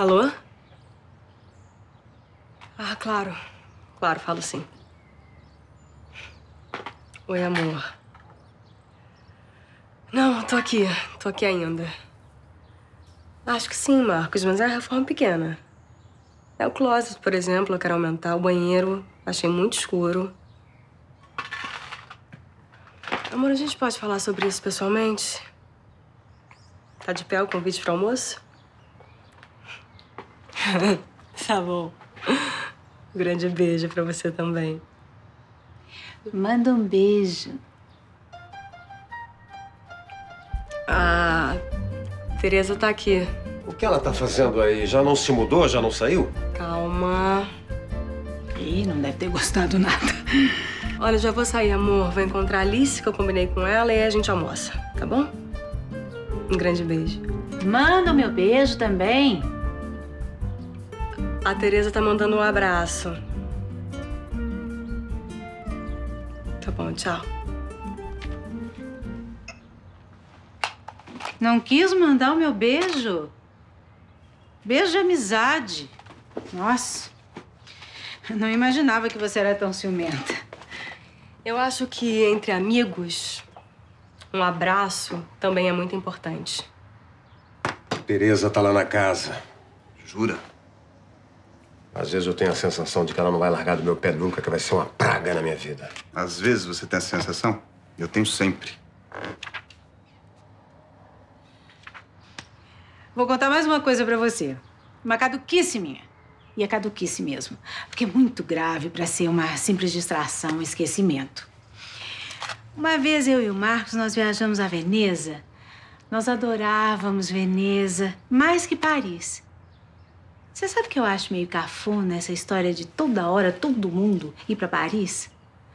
Alô? Ah, claro. Claro, falo sim. Oi, amor. Não, tô aqui. Tô aqui ainda. Acho que sim, Marcos, mas é uma reforma pequena. É o closet, por exemplo, eu quero aumentar. O banheiro, achei muito escuro. Amor, a gente pode falar sobre isso pessoalmente? Tá de pé o convite para almoço? tá bom. Um grande beijo pra você também. Manda um beijo. Ah, Tereza tá aqui. O que ela tá fazendo aí? Já não se mudou? Já não saiu? Calma. Ih, não deve ter gostado nada. Olha, já vou sair, amor. Vou encontrar a Alice, que eu combinei com ela, e a gente almoça, tá bom? Um grande beijo. Manda o meu beijo também. A Tereza tá mandando um abraço. Tá bom, tchau. Não quis mandar o meu beijo. Beijo de amizade. Nossa. Não imaginava que você era tão ciumenta. Eu acho que entre amigos, um abraço também é muito importante. Tereza tá lá na casa. Jura? Às vezes eu tenho a sensação de que ela não vai largar do meu pé nunca, que vai ser uma praga na minha vida. Às vezes você tem a sensação? Eu tenho sempre. Vou contar mais uma coisa para você. Uma caduquice minha. E é caduquice mesmo. Porque é muito grave para ser uma simples distração, um esquecimento. Uma vez eu e o Marcos, nós viajamos a Veneza. Nós adorávamos Veneza, mais que Paris. Você sabe que eu acho meio cafona essa história de toda hora todo mundo ir para Paris?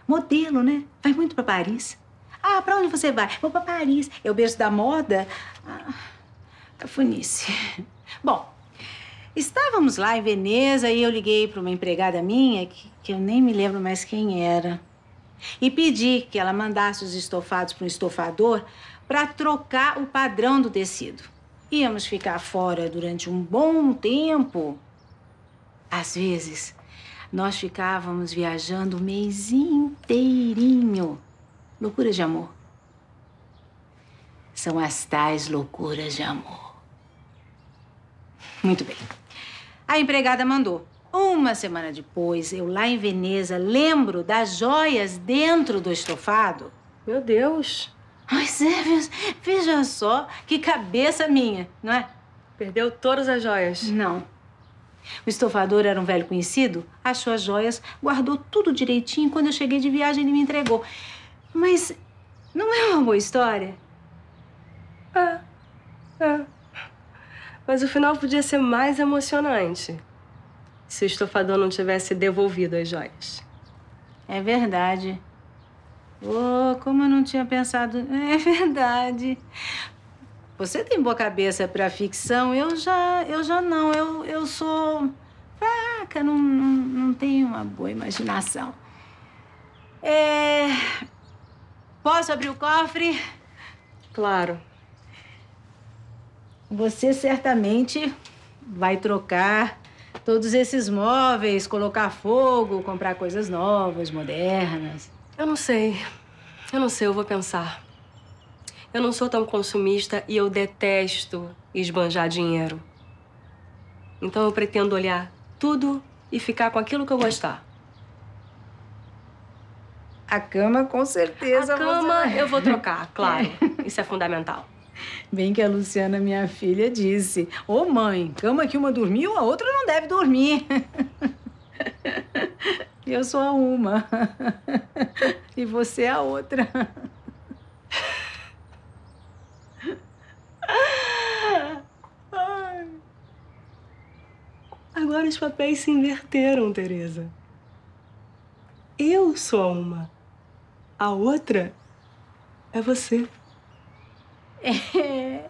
Modelo, né? Vai muito para Paris. Ah, para onde você vai? Vou para Paris. É o berço da moda. Ah, cafunice. Tá Bom, estávamos lá em Veneza e eu liguei para uma empregada minha, que, que eu nem me lembro mais quem era, e pedi que ela mandasse os estofados para um estofador para trocar o padrão do tecido. Íamos ficar fora durante um bom tempo. Às vezes, nós ficávamos viajando o mês inteirinho. Loucura de amor. São as tais loucuras de amor. Muito bem. A empregada mandou. Uma semana depois, eu lá em Veneza lembro das joias dentro do estofado. Meu Deus! Mas é, veja só que cabeça minha, não é? Perdeu todas as joias. Não. O estofador era um velho conhecido, achou as joias, guardou tudo direitinho. Quando eu cheguei de viagem, ele me entregou. Mas não é uma boa história? Ah, ah. Mas o final podia ser mais emocionante. Se o estofador não tivesse devolvido as joias. É verdade. Oh, como eu não tinha pensado. É verdade. Você tem boa cabeça para ficção, eu já, eu já não. Eu, eu sou fraca, não, não, não tenho uma boa imaginação. É... Posso abrir o cofre? Claro. Você certamente vai trocar todos esses móveis, colocar fogo, comprar coisas novas, modernas. Eu não sei. Eu não sei, eu vou pensar. Eu não sou tão consumista e eu detesto esbanjar dinheiro. Então eu pretendo olhar tudo e ficar com aquilo que eu gostar. A cama, com certeza. A cama você... eu vou trocar, claro. Isso é fundamental. Bem que a Luciana, minha filha, disse: Ô oh, mãe, cama que uma dormiu, a outra não deve dormir. E eu sou a uma. e você é a outra. Agora os papéis se inverteram, Teresa. Eu sou a uma. A outra é você. É.